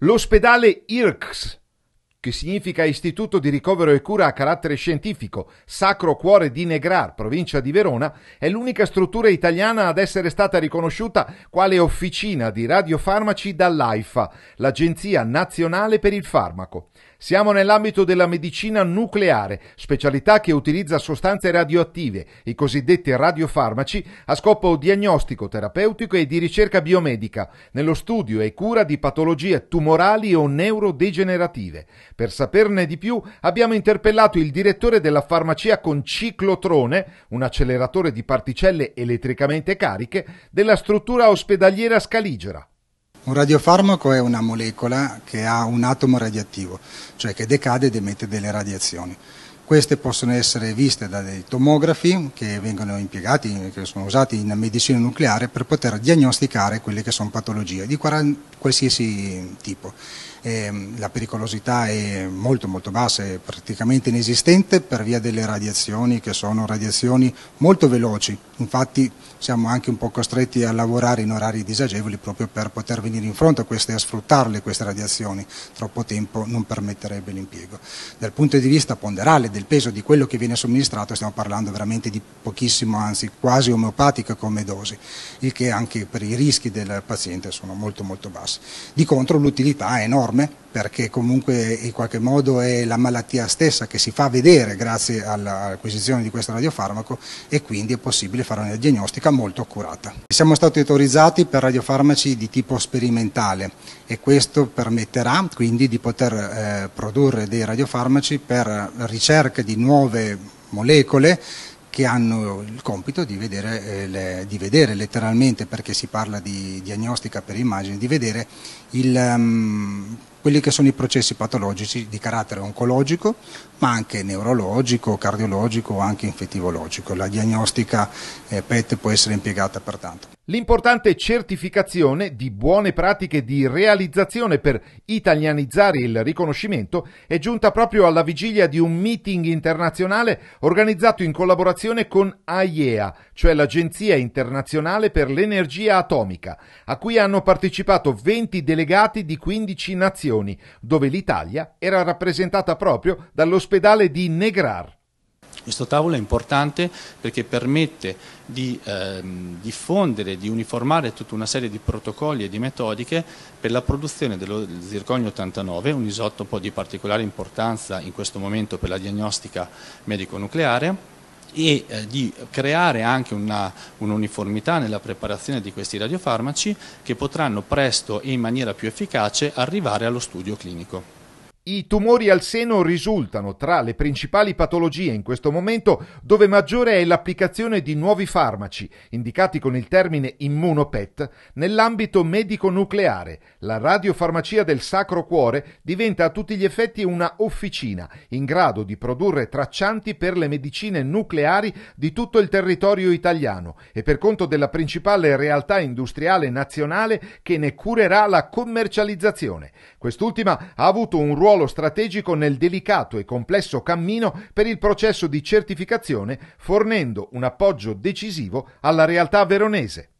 L'ospedale IRCS che significa Istituto di ricovero e cura a carattere scientifico, Sacro Cuore di Negrar, provincia di Verona, è l'unica struttura italiana ad essere stata riconosciuta quale officina di radiofarmaci dall'AIFA, l'Agenzia Nazionale per il Farmaco. Siamo nell'ambito della medicina nucleare, specialità che utilizza sostanze radioattive, i cosiddetti radiofarmaci, a scopo diagnostico, terapeutico e di ricerca biomedica, nello studio e cura di patologie tumorali o neurodegenerative. Per saperne di più abbiamo interpellato il direttore della farmacia con ciclotrone, un acceleratore di particelle elettricamente cariche, della struttura ospedaliera scaligera. Un radiofarmaco è una molecola che ha un atomo radioattivo, cioè che decade ed emette delle radiazioni. Queste possono essere viste da dei tomografi che vengono impiegati, che sono usati in medicina nucleare per poter diagnosticare quelle che sono patologie di qualsiasi tipo ehm, la pericolosità è molto molto bassa, è praticamente inesistente per via delle radiazioni che sono radiazioni molto veloci, infatti siamo anche un po' costretti a lavorare in orari disagevoli proprio per poter venire in fronte a queste e a sfruttarle queste radiazioni, troppo tempo non permetterebbe l'impiego. Dal punto di vista ponderale del peso di quello che viene somministrato stiamo parlando veramente di pochissimo, anzi quasi omeopatica come dosi, il che anche per i rischi del paziente sono molto molto bassi. Di contro l'utilità è enorme enorme perché comunque in qualche modo è la malattia stessa che si fa vedere grazie all'acquisizione di questo radiofarmaco e quindi è possibile fare una diagnostica molto accurata. Siamo stati autorizzati per radiofarmaci di tipo sperimentale e questo permetterà quindi di poter eh, produrre dei radiofarmaci per ricerca di nuove molecole che hanno il compito di vedere, eh, le, di vedere letteralmente, perché si parla di diagnostica per immagine, di vedere il, um, quelli che sono i processi patologici di carattere oncologico, ma anche neurologico, cardiologico o anche infettivologico. La diagnostica eh, PET può essere impiegata pertanto. L'importante certificazione di buone pratiche di realizzazione per italianizzare il riconoscimento è giunta proprio alla vigilia di un meeting internazionale organizzato in collaborazione con AIEA, cioè l'Agenzia internazionale per l'energia atomica, a cui hanno partecipato 20 delegati di 15 nazioni Nazioni, dove l'Italia era rappresentata proprio dall'ospedale di Negrar. Questo tavolo è importante perché permette di eh, diffondere, di uniformare tutta una serie di protocolli e di metodiche per la produzione dello zirconio 89, un isotopo di particolare importanza in questo momento per la diagnostica medico-nucleare e eh, di creare anche un'uniformità un nella preparazione di questi radiofarmaci che potranno presto e in maniera più efficace arrivare allo studio clinico. I tumori al seno risultano tra le principali patologie in questo momento dove maggiore è l'applicazione di nuovi farmaci, indicati con il termine immunopet, nell'ambito medico-nucleare. La radiofarmacia del sacro cuore diventa a tutti gli effetti una officina, in grado di produrre traccianti per le medicine nucleari di tutto il territorio italiano e per conto della principale realtà industriale nazionale che ne curerà la commercializzazione. Quest'ultima ha avuto un ruolo ruolo strategico nel delicato e complesso cammino per il processo di certificazione, fornendo un appoggio decisivo alla realtà veronese.